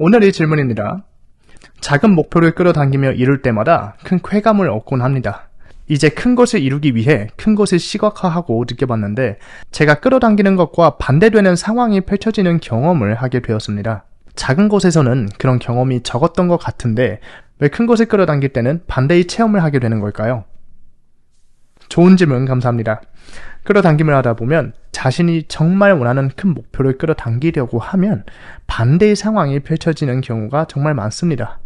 오늘의 질문입니다. 작은 목표를 끌어당기며 이룰 때마다 큰 쾌감을 얻곤 합니다. 이제 큰 것을 이루기 위해 큰 것을 시각화하고 느껴봤는데 제가 끌어당기는 것과 반대되는 상황이 펼쳐지는 경험을 하게 되었습니다. 작은 곳에서는 그런 경험이 적었던 것 같은데 왜 큰 것을 끌어당길 때는 반대의 체험을 하게 되는 걸까요? 좋은 질문 감사합니다. 끌어당김을 하다 보면 자신이 정말 원하는 큰 목표를 끌어당기려고 하면 반대의 상황이 펼쳐지는 경우가 정말 많습니다.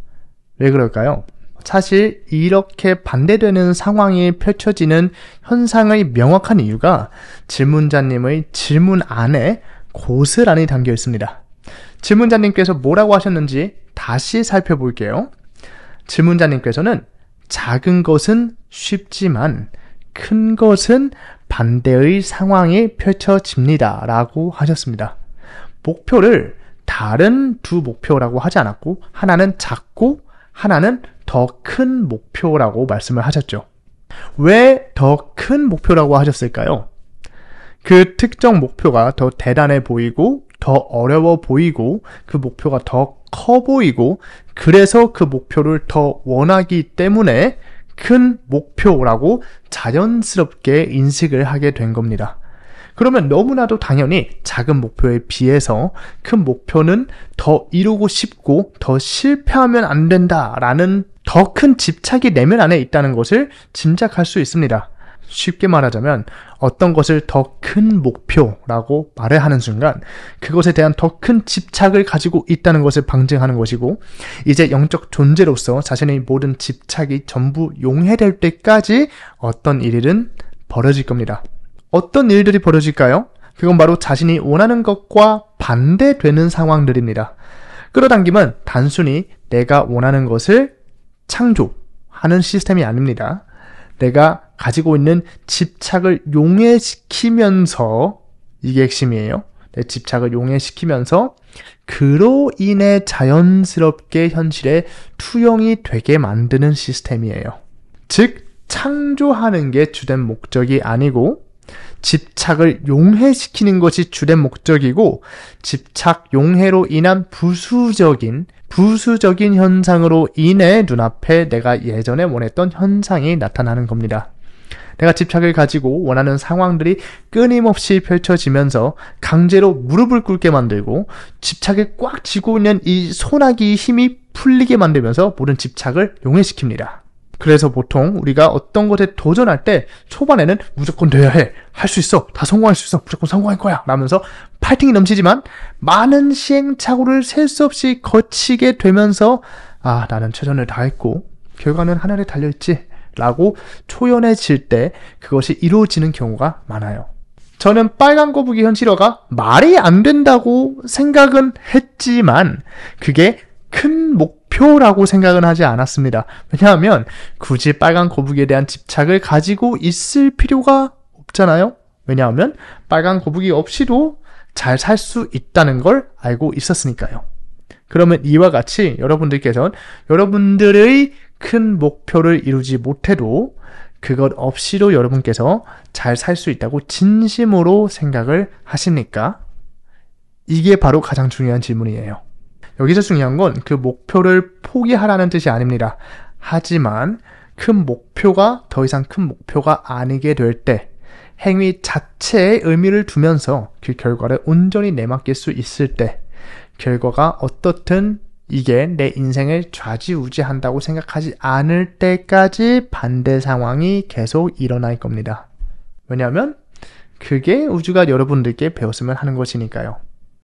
왜 그럴까요? 사실 이렇게 반대되는 상황이 펼쳐지는 현상의 명확한 이유가 질문자님의 질문 안에 고스란히 담겨 있습니다. 질문자님께서 뭐라고 하셨는지 다시 살펴볼게요. 질문자님께서는 작은 것은 쉽지만 큰 것은 반대의 상황이 펼쳐집니다. 라고 하셨습니다. 목표를 다른 두 목표라고 하지 않았고, 하나는 작고, 하나는 더 큰 목표라고 말씀을 하셨죠. 왜 더 큰 목표라고 하셨을까요? 그 특정 목표가 더 대단해 보이고, 더 어려워 보이고, 그 목표가 더 커 보이고, 그래서 그 목표를 더 원하기 때문에 큰 목표라고 자연스럽게 인식을 하게 된 겁니다. 그러면 너무나도 당연히 작은 목표에 비해서 큰 목표는 더 이루고 싶고 더 실패하면 안 된다라는 더 큰 집착이 내면 안에 있다는 것을 짐작할 수 있습니다. 쉽게 말하자면 어떤 것을 더 큰 목표라고 말을 하는 순간 그것에 대한 더 큰 집착을 가지고 있다는 것을 방증하는 것이고 이제 영적 존재로서 자신의 모든 집착이 전부 용해될 때까지 어떤 일들은 벌어질 겁니다. 어떤 일들이 벌어질까요? 그건 바로 자신이 원하는 것과 반대되는 상황들입니다. 끌어당김은 단순히 내가 원하는 것을 창조하는 시스템이 아닙니다. 내가 가지고 있는 집착을 용해시키면서 이게 핵심이에요. 내 집착을 용해시키면서 그로 인해 자연스럽게 현실에 투영이 되게 만드는 시스템이에요. 즉 창조하는 게 주된 목적이 아니고 집착을 용해시키는 것이 주된 목적이고 집착 용해로 인한 부수적인 부수적인 현상으로 인해 눈앞에 내가 예전에 원했던 현상이 나타나는 겁니다. 내가 집착을 가지고 원하는 상황들이 끊임없이 펼쳐지면서 강제로 무릎을 꿇게 만들고 집착에 꽉 쥐고 있는 이 소나기 힘이 풀리게 만들면서 모든 집착을 용해시킵니다. 그래서 보통 우리가 어떤 것에 도전할 때 초반에는 무조건 돼야 해. 할 수 있어. 다 성공할 수 있어. 무조건 성공할 거야. 라면서 파이팅이 넘치지만 많은 시행착오를 셀 수 없이 거치게 되면서 아, 나는 최선을 다했고 결과는 하늘에 달려있지. 라고 초연해질 때 그것이 이루어지는 경우가 많아요. 저는 빨간 거북이 현실화가 말이 안 된다고 생각은 했지만 그게 큰 목, 표 목표라고 생각은 하지 않았습니다. 왜냐하면 굳이 빨간 거북이에 대한 집착을 가지고 있을 필요가 없잖아요. 왜냐하면 빨간 거북이 없이도 잘 살 수 있다는 걸 알고 있었으니까요. 그러면 이와 같이 여러분들께서는 여러분들의 큰 목표를 이루지 못해도 그것 없이도 여러분께서 잘 살 수 있다고 진심으로 생각을 하십니까? 이게 바로 가장 중요한 질문이에요. 여기서 중요한 건 그 목표를 포기하라는 뜻이 아닙니다. 하지만 큰 목표가 더 이상 큰 목표가 아니게 될 때 행위 자체에 의미를 두면서 그 결과를 온전히 내맡길 수 있을 때 결과가 어떻든 이게 내 인생을 좌지우지한다고 생각하지 않을 때까지 반대 상황이 계속 일어날 겁니다. 왜냐하면 그게 우주가 여러분들께 배웠으면 하는 것이니까요.